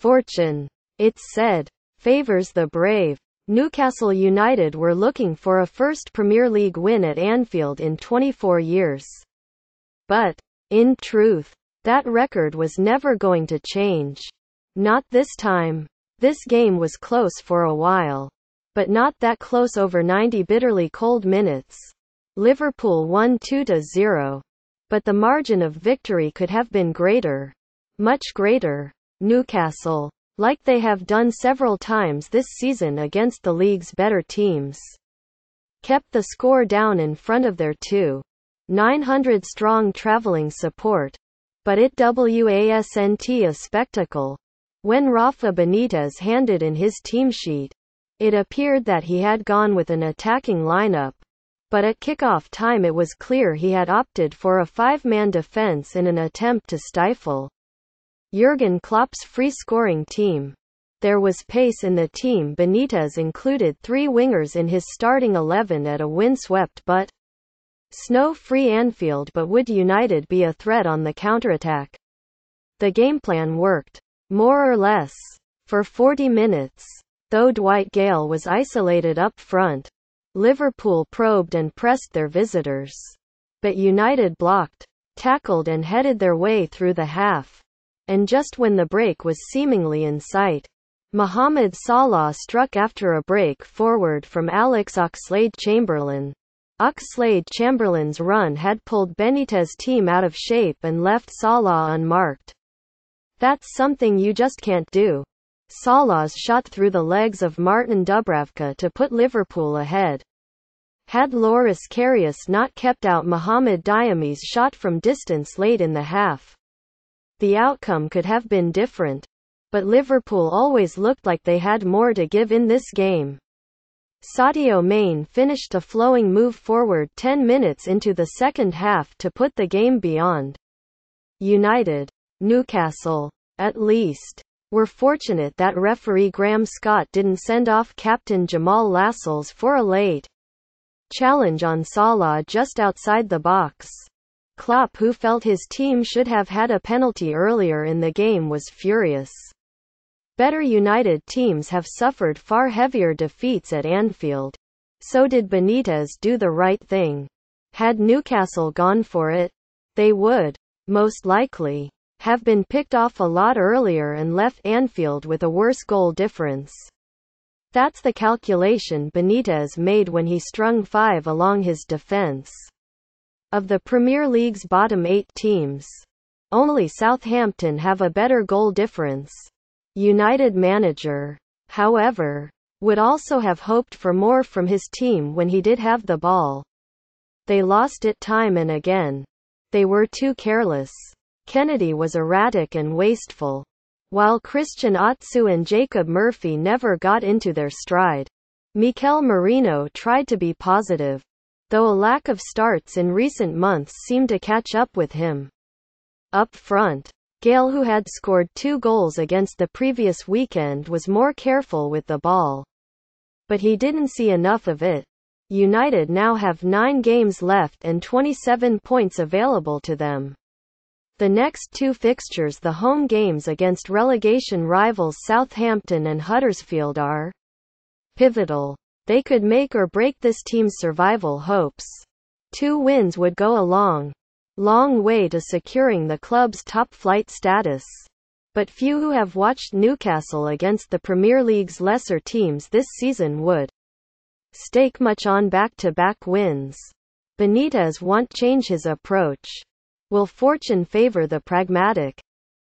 Fortune, it said, favours the brave. Newcastle United were looking for a first Premier League win at Anfield in 24 years. But, in truth, that record was never going to change. Not this time. This game was close for a while. But not that close over 90 bitterly cold minutes. Liverpool won 2-0 but the margin of victory could have been greater. Much greater. Newcastle. Like they have done several times this season against the league's better teams. Kept the score down in front of their 2,900 strong travelling support. But it wasn't a spectacle. When Rafa Benitez handed in his team sheet, it appeared that he had gone with an attacking lineup, but at kickoff time it was clear he had opted for a five-man defense in an attempt to stifle Jurgen Klopp's free-scoring team. There was pace in the team Benitez included three wingers in his starting 11 at a windswept but snow-free Anfield but would United be a threat on the counterattack? The game plan worked. More or less. For 40 minutes. Though Dwight Gale was isolated up front, Liverpool probed and pressed their visitors. But United blocked, tackled and headed their way through the half. And just when the break was seemingly in sight, Mohamed Salah struck after a break forward from Alex Oxlade-Chamberlain. Oxlade-Chamberlain's run had pulled Benitez's team out of shape and left Salah unmarked. That's something you just can't do. Salas shot through the legs of Martin Dubravka to put Liverpool ahead. Had Loris Karius not kept out Mohamed Diame's shot from distance late in the half, the outcome could have been different. But Liverpool always looked like they had more to give in this game. Sadio Mane finished a flowing move forward 10 minutes into the second half to put the game beyond United, Newcastle, at least. We're fortunate that referee Graham Scott didn't send off captain Jamal Lassels for a late challenge on Salah just outside the box. Klopp who felt his team should have had a penalty earlier in the game was furious. Better United teams have suffered far heavier defeats at Anfield. So did Benitez do the right thing. Had Newcastle gone for it, they would, most likely, have been picked off a lot earlier and left Anfield with a worse goal difference. That's the calculation Benitez made when he strung five along his defence. Of the Premier League's bottom eight teams, only Southampton have a better goal difference. United manager, however, would also have hoped for more from his team when he did have the ball. They lost it time and again. They were too careless. Kennedy was erratic and wasteful. While Christian Otsu and Jacob Murphy never got into their stride. Mikel Marino tried to be positive. Though a lack of starts in recent months seemed to catch up with him. Up front, Gale who had scored two goals against the previous weekend was more careful with the ball. But he didn't see enough of it. United now have nine games left and 27 points available to them. The next two fixtures the home games against relegation rivals Southampton and Huddersfield are pivotal. They could make or break this team's survival hopes. Two wins would go a long, long way to securing the club's top-flight status but few who have watched Newcastle against the Premier League's lesser teams this season would stake much on back-to-back -back wins. Benitez won't change his approach. Will fortune favor the pragmatic?